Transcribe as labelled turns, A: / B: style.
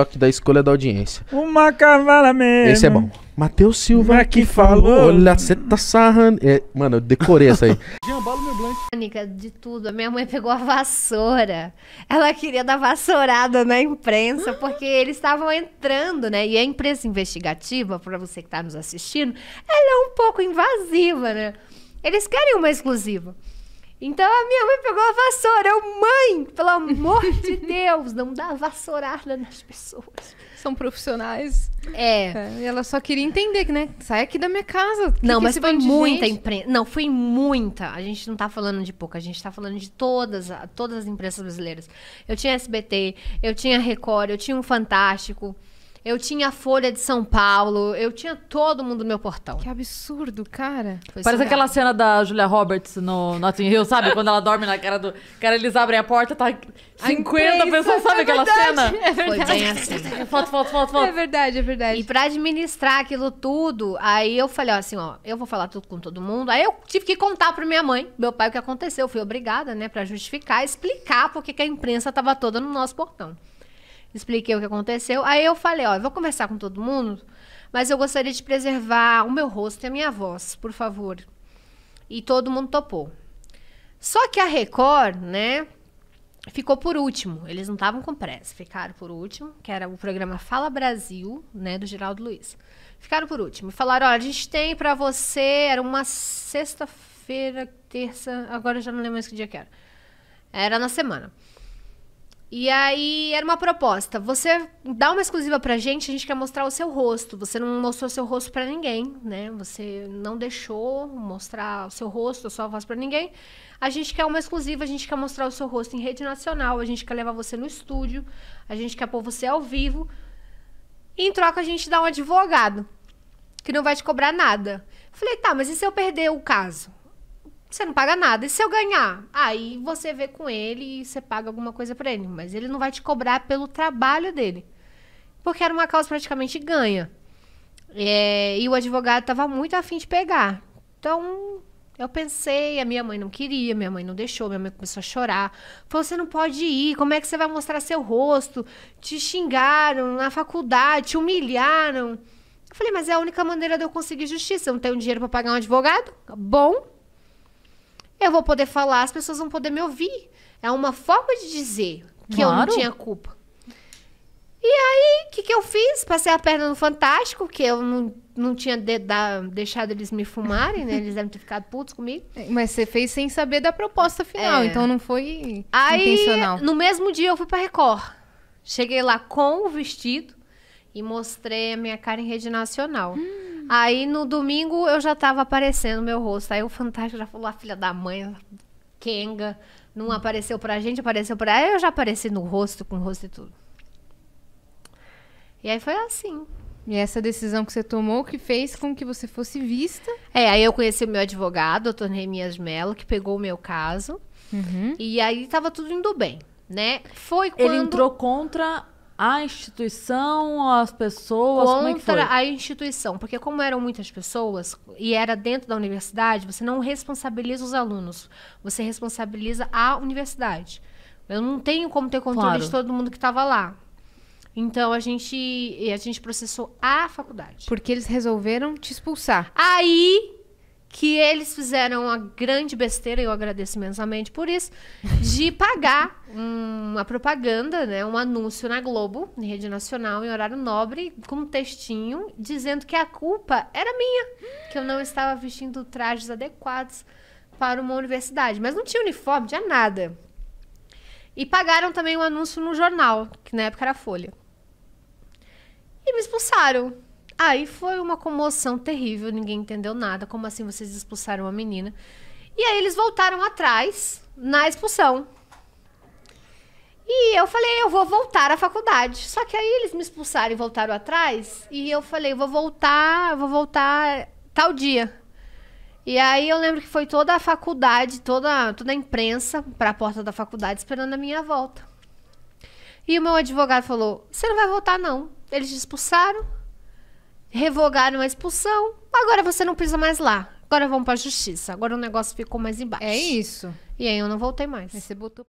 A: toque da escolha da audiência. Uma cavala mesmo. Esse é bom. Matheus Silva que, falou. falou. Olha, você tá sarrando. É, mano, eu decorei essa aí. Jambalo De tudo. A minha mãe pegou a vassoura. Ela queria dar vassourada na imprensa, porque eles estavam entrando, né? E a imprensa investigativa, para você que tá nos assistindo, ela é um pouco invasiva, né? Eles querem uma exclusiva. Então a minha mãe pegou a vassoura. Eu, mãe, pelo amor de Deus, não dá vassourada nas pessoas. São profissionais. É. é. E ela só queria entender, né? Sai aqui da minha casa. Que não, que mas foi muita imprensa. Não, foi muita. A gente não tá falando de pouca, a gente tá falando de todas, todas as imprensas brasileiras. Eu tinha SBT, eu tinha Record, eu tinha um Fantástico. Eu tinha a Folha de São Paulo, eu tinha todo mundo no meu portão. Que absurdo, cara. Foi Parece surreal. aquela cena da Julia Roberts no Notting Hill, sabe? Quando ela dorme na cara do. Cara, eles abrem a porta, tá 50 pessoas, sabe é aquela verdade, cena? É verdade. Foi bem assim. É, foto, foto, foto, foto. É verdade, é verdade. E pra administrar aquilo tudo, aí eu falei ó, assim, ó, eu vou falar tudo com todo mundo. Aí eu tive que contar pra minha mãe, meu pai, o que aconteceu. Eu fui obrigada, né, pra justificar, explicar porque que a imprensa tava toda no nosso portão expliquei o que aconteceu. Aí eu falei, ó, eu vou conversar com todo mundo, mas eu gostaria de preservar o meu rosto e a minha voz, por favor. E todo mundo topou. Só que a Record, né, ficou por último. Eles não estavam com pressa, ficaram por último, que era o programa Fala Brasil, né, do Geraldo Luiz. Ficaram por último. Falaram, ó a gente tem para você, era uma sexta-feira, terça, agora eu já não lembro mais que dia que era. Era na semana. E aí era uma proposta. Você dá uma exclusiva pra gente, a gente quer mostrar o seu rosto. Você não mostrou seu rosto para ninguém, né? Você não deixou mostrar o seu rosto, a sua voz para ninguém. A gente quer uma exclusiva, a gente quer mostrar o seu rosto em rede nacional, a gente quer levar você no estúdio, a gente quer pôr você ao vivo. E em troca a gente dá um advogado que não vai te cobrar nada. Falei, tá, mas e se eu perder o caso? Você não paga nada. E se eu ganhar? Aí você vê com ele e você paga alguma coisa para ele. Mas ele não vai te cobrar pelo trabalho dele. Porque era uma causa praticamente ganha. É, e o advogado estava muito afim de pegar. Então, eu pensei, a minha mãe não queria, minha mãe não deixou, minha mãe começou a chorar. Falou: você não pode ir, como é que você vai mostrar seu rosto? Te xingaram na faculdade, te humilharam. Eu falei, mas é a única maneira de eu conseguir justiça. Eu não tenho dinheiro para pagar um advogado? Bom, eu vou poder falar, as pessoas vão poder me ouvir. É uma forma de dizer que claro. eu não tinha culpa. E aí, o que, que eu fiz? Passei a perna no Fantástico, que eu não, não tinha de, da, deixado eles me fumarem, né? Eles devem ter ficado putos comigo. É, mas você fez sem saber da proposta final, é. então não foi aí, intencional. No mesmo dia eu fui pra Record. Cheguei lá com o vestido e mostrei a minha cara em rede nacional. Hum. Aí no domingo eu já tava aparecendo meu rosto. Aí o fantástico já falou: a ah, filha da mãe, Kenga, não apareceu pra gente, apareceu pra ela. Eu já apareci no rosto, com o rosto e tudo. E aí foi assim. E essa decisão que você tomou que fez com que você fosse vista? É, aí eu conheci o meu advogado, o doutor Neemias Mello, que pegou o meu caso. Uhum. E aí tava tudo indo bem, né? Foi quando... Ele entrou contra a instituição, as pessoas? É Contra é a instituição, porque como eram muitas pessoas e era dentro da universidade, você não responsabiliza os alunos, você responsabiliza a universidade. Eu não tenho como ter controle claro. de todo mundo que estava lá. Então a gente a gente processou a faculdade. Porque eles resolveram te expulsar. Aí que eles fizeram a grande besteira, eu agradeço imensamente por isso, de pagar uma propaganda, né, um anúncio na Globo, em rede nacional, em horário nobre, com um textinho dizendo que a culpa era minha, que eu não estava vestindo trajes adequados para uma universidade, mas não tinha uniforme, tinha nada. E pagaram também um anúncio no jornal, que na época era Folha. E me expulsaram Aí foi uma comoção terrível, ninguém entendeu nada. Como assim vocês expulsaram a menina? E aí eles voltaram atrás na expulsão. E eu falei, eu vou voltar à faculdade. Só que aí eles me expulsaram e voltaram atrás. E eu falei, eu vou voltar, eu vou voltar tal dia. E aí eu lembro que foi toda a faculdade, toda, toda a imprensa para a porta da faculdade esperando a minha volta. E o meu advogado falou: Você não vai voltar, não. Eles te expulsaram, revogaram a expulsão. Agora você não precisa mais lá. Agora vamos pra justiça. Agora o negócio ficou mais embaixo. É isso. E aí eu não voltei mais. Aí você botou.